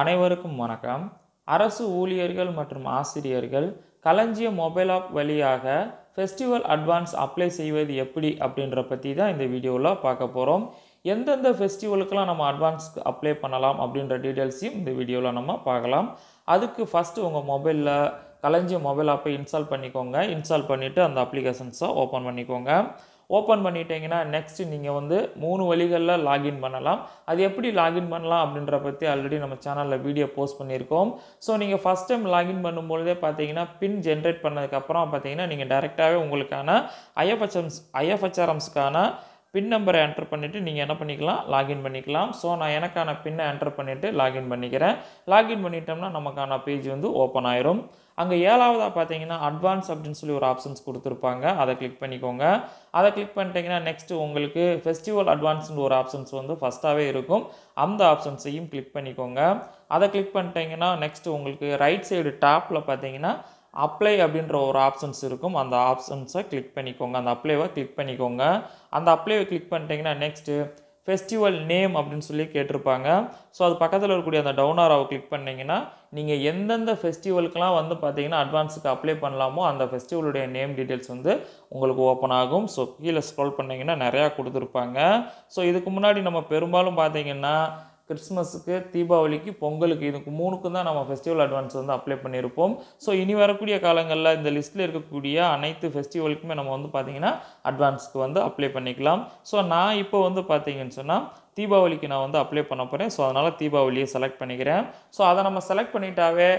அனைவருக்கும் வணக்கம் அரசு ஊழியர்கள் மற்றும் ஆசிரியர்கள் களஞ்சிய மொபைல் ஆப் வழியாக ஃபெஸ்டிவல் அட்வான்ஸ் அப்ளை செய்வது எப்படி அப்படின்ற பற்றி தான் இந்த வீடியோவில் பார்க்க போகிறோம் எந்தெந்த ஃபெஸ்டிவலுக்கெலாம் நம்ம அட்வான்ஸ்க்கு அப்ளை பண்ணலாம் அப்படின்ற டீட்டெயில்ஸையும் இந்த வீடியோவில் நம்ம பார்க்கலாம் அதுக்கு ஃபஸ்ட்டு உங்கள் மொபைலில் களஞ்சிய மொபைல் ஆப்பை இன்ஸ்டால் பண்ணிக்கோங்க இன்ஸ்டால் பண்ணிவிட்டு அந்த அப்ளிகேஷன்ஸை ஓப்பன் பண்ணிக்கோங்க ஓப்பன் பண்ணிட்டீங்கன்னா நெக்ஸ்ட்டு நீங்கள் வந்து மூணு வழிகளில் லாகின் பண்ணலாம் அது எப்படி லாகின் பண்ணலாம் அப்படின்ற பற்றி ஆல்ரெடி நம்ம சேனலில் வீடியோ போஸ்ட் பண்ணியிருக்கோம் ஸோ நீங்கள் ஃபஸ்ட் டைம் லாகின் பண்ணும்பொழுதே பார்த்தீங்கன்னா பின் ஜென்ரேட் பண்ணதுக்கப்புறம் பார்த்தீங்கன்னா நீங்கள் டேரெக்டாகவே உங்களுக்கான ஐஎஃப்எச்எம்ஸ் ஐஎஃப்எச்ஆர்எம்ஸ்க்கான பின் நம்பரை என்டர் பண்ணிவிட்டு நீங்கள் என்ன பண்ணிக்கலாம் லாகின் பண்ணிக்கலாம் ஸோ நான் எனக்கான பின்னை என்டர் பண்ணிவிட்டு லாகின் பண்ணிக்கிறேன் லாகின் பண்ணிட்டோம்னா நமக்கான பேஜ் வந்து ஓப்பன் ஆயிரும் அங்கே ஏழாவதாக பார்த்தீங்கன்னா அட்வான்ஸ் அப்படின்னு சொல்லி ஒரு ஆப்ஷன்ஸ் கொடுத்துருப்பாங்க அதை கிளிக் பண்ணிக்கோங்க அதை கிளிக் பண்ணிட்டீங்கன்னா நெக்ஸ்ட்டு உங்களுக்கு ஃபெஸ்டிவல் அட்வான்ஸ்னு ஒரு ஆப்ஷன்ஸ் வந்து ஃபஸ்ட்டாகவே இருக்கும் அந்த ஆப்ஷன்ஸையும் கிளிக் பண்ணிக்கோங்க அதை கிளிக் பண்ணிட்டீங்கன்னா நெக்ஸ்ட்டு உங்களுக்கு ரைட் சைடு டாப்பில் பார்த்தீங்கன்னா அப்ளை அப்படின்ற ஒரு ஆப்ஷன்ஸ் இருக்கும் அந்த ஆப்ஷன்ஸை கிளிக் பண்ணிக்கோங்க அந்த அப்ளைவை கிளிக் பண்ணிக்கோங்க அந்த அப்ளைவை கிளிக் பண்ணிட்டீங்கன்னா நெக்ஸ்ட்டு ஃபெஸ்டிவல் நேம் அப்படின்னு சொல்லி கேட்டிருப்பாங்க ஸோ அது பக்கத்தில் இருக்கக்கூடிய அந்த டவுனாராவை ஆரோவை கிளிக் பண்ணிங்கன்னா நீங்கள் எந்தெந்த ஃபெஸ்டிவலுக்கெலாம் வந்து பார்த்தீங்கன்னா அட்வான்ஸுக்கு அப்ளை பண்ணலாமோ அந்த ஃபெஸ்டிவலுடைய நேம் டீட்டெயில்ஸ் வந்து உங்களுக்கு ஓப்பன் ஆகும் ஸோ கீழே ஸ்க்ரோல் பண்ணிங்கன்னா நிறையா கொடுத்துருப்பாங்க ஸோ இதுக்கு முன்னாடி நம்ம பெரும்பாலும் பார்த்தீங்கன்னா கிறிஸ்மஸுக்கு தீபாவளிக்கு பொங்கலுக்கு இதுக்கு மூணுக்கும் தான் நம்ம ஃபெஸ்டிவல் அட்வான்ஸ் வந்து அப்ளை பண்ணியிருப்போம் ஸோ இனி வரக்கூடிய காலங்களில் இந்த லிஸ்ட்டில் இருக்கக்கூடிய அனைத்து ஃபெஸ்டிவலுக்குமே நம்ம வந்து பார்த்திங்கன்னா அட்வான்ஸ்க்கு வந்து அப்ளை பண்ணிக்கலாம் ஸோ நான் இப்போ வந்து பார்த்தீங்கன்னு சொன்னால் தீபாவளிக்கு நான் வந்து அப்ளை பண்ண போகிறேன் ஸோ அதனால் தீபாவளியை செலக்ட் பண்ணிக்கிறேன் ஸோ அதை நம்ம செலக்ட் பண்ணிட்டாவே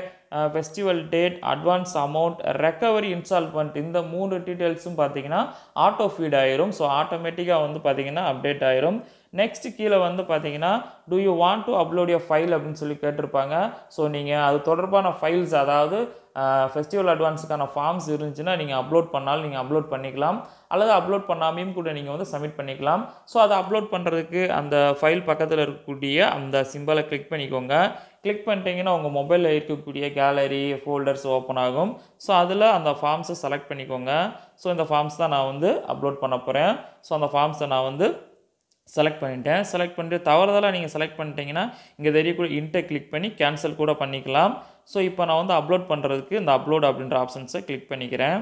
festival date advance amount recovery installment இந்த மூணு டீட்டெயில்ஸும் பார்த்தீங்கன்னா ஆட்டோ ஃபீட் ஆயிரும் ஸோ ஆட்டோமேட்டிக்காக வந்து பார்த்திங்கன்னா அப்டேட் ஆயிரும் நெக்ஸ்ட் கீழே வந்து பார்த்தீங்கன்னா do you want to upload your file அப்படின்னு சொல்லி கேட்டிருப்பாங்க ஸோ நீங்கள் அது தொடர்பான ஃபைல்ஸ் அதாவது ஃபெஸ்டிவல் அட்வான்ஸுக்கான ஃபார்ம்ஸ் இருந்துச்சுன்னா நீங்கள் அப்லோட் பண்ணாலும் நீங்கள் அப்லோட் பண்ணிக்கலாம் அல்லது அப்லோட் பண்ணாமையும் கூட நீங்கள் வந்து சப்மிட் பண்ணிக்கலாம் ஸோ அதை அப்லோட் பண்ணுறதுக்கு அந்த ஃபைல் பக்கத்தில் இருக்கக்கூடிய அந்த சிம்பிளை கிளிக் பண்ணிக்கோங்க கிளிக் பண்ணிட்டீங்கன்னா உங்கள் மொபைலில் இருக்கக்கூடிய கேலரி ஃபோல்டர்ஸ் ஓப்பன் ஆகும் ஸோ அதில் அந்த ஃபார்ம்ஸை செலக்ட் பண்ணிக்கோங்க ஸோ இந்த ஃபார்ம்ஸ் தான் நான் வந்து அப்லோட் பண்ண போகிறேன் ஸோ அந்த ஃபார்ம்ஸை நான் வந்து செலக்ட் பண்ணிட்டேன் செலக்ட் பண்ணிட்டு தவறுதலாக நீங்கள் செலக்ட் பண்ணிட்டீங்கன்னா இங்கே தெரியக்கூட இன்ட்டை கிளிக் பண்ணி கேன்சல் கூட பண்ணிக்கலாம் ஸோ இப்போ நான் வந்து அப்லோட் பண்ணுறதுக்கு இந்த அப்லோட் அப்படின்ற ஆப்ஷன்ஸை கிளிக் பண்ணிக்கிறேன்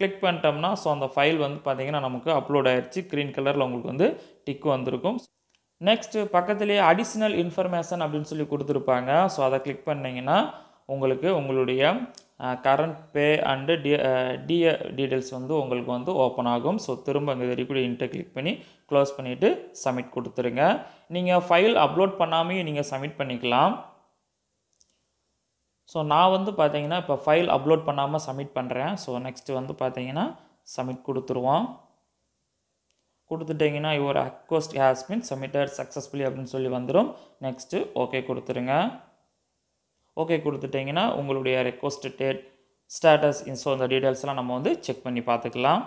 கிளிக் பண்ணிட்டோம்னா ஸோ அந்த ஃபைல் வந்து பார்த்திங்கன்னா நமக்கு அப்லோட் ஆயிடுச்சு க்ரீன் கலரில் உங்களுக்கு வந்து டிக்கு வந்திருக்கும் நெக்ஸ்ட்டு பக்கத்துலேயே அடிஷ்னல் இன்ஃபர்மேஷன் அப்படின்னு சொல்லி கொடுத்துருப்பாங்க ஸோ அதை கிளிக் பண்ணிங்கன்னா உங்களுக்கு உங்களுடைய current pay and D DA வந்து உங்களுக்கு வந்து ஓப்பன் ஆகும் ஸோ திரும்ப அங்கே இருக்கக்கூடிய இன்ட்டை கிளிக் பண்ணி க்ளோஸ் பண்ணிவிட்டு சப்மிட் கொடுத்துருங்க நீங்கள் ஃபைல் அப்லோட் பண்ணாமையும் நீங்கள் சப்மிட் பண்ணிக்கலாம் ஸோ நான் வந்து பார்த்தீங்கன்னா இப்போ ஃபைல் அப்லோட் பண்ணாமல் சப்மிட் பண்ணுறேன் ஸோ நெக்ஸ்ட்டு வந்து பார்த்தீங்கன்னா சப்மிட் கொடுத்துருவோம் கொடுத்துட்டிங்கன்னா யுவர் அக்வஸ்ட் ஹேஸ்மின் சப்மிட்டர் சக்ஸஸ்ஃபுல்லி அப்படின்னு சொல்லி வந்துடும் நெக்ஸ்ட்டு ஓகே கொடுத்துருங்க ஓகே கொடுத்துட்டிங்கன்னா உங்களுடைய ரெக்வஸ்ட் டேட் ஸ்டேட்டஸ் ஸோ அந்த டீட்டெயில்ஸ்லாம் நம்ம வந்து செக் பண்ணி பார்த்துக்கலாம்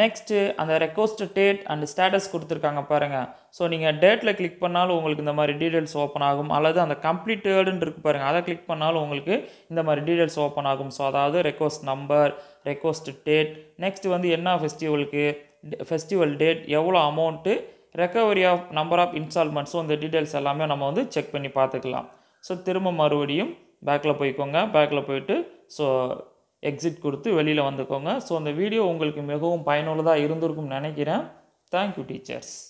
நெக்ஸ்ட்டு அந்த ரெக்வஸ்ட் டேட் அண்ட் ஸ்டேட்டஸ் கொடுத்துருக்காங்க பாருங்கள் ஸோ நீங்கள் டேட்டில் கிளிக் பண்ணாலும் உங்களுக்கு இந்த மாதிரி டீட்டெயில்ஸ் ஓப்பன் ஆகும் அல்லது அந்த கம்ப்ளீட்டடுன்னு இருக்குது பாருங்கள் அதை கிளிக் பண்ணாலும் உங்களுக்கு இந்த மாதிரி டீட்டெயில்ஸ் ஓப்பன் ஆகும் ஸோ அதாவது request number request date next வந்து என்ன ஃபெஸ்டிவலுக்கு ஃபெஸ்டிவல் டேட் எவ்வளோ amount recovery of number of இன்ஸ்டால்மெண்ட்ஸும் அந்த டீட்டெயில்ஸ் எல்லாமே நம்ம வந்து செக் பண்ணி பார்த்துக்கலாம் ஸோ திரும்ப மறுபடியும் பேக்கில் போய்க்கோங்க பேக்கில் போயிட்டு ஸோ எக்ஸிட் கொடுத்து வெளியில் வந்துக்கோங்க ஸோ அந்த வீடியோ உங்களுக்கு மிகவும் பயனுள்ளதாக இருந்திருக்கும்னு நினைக்கிறேன் தேங்க்யூ டீச்சர்ஸ்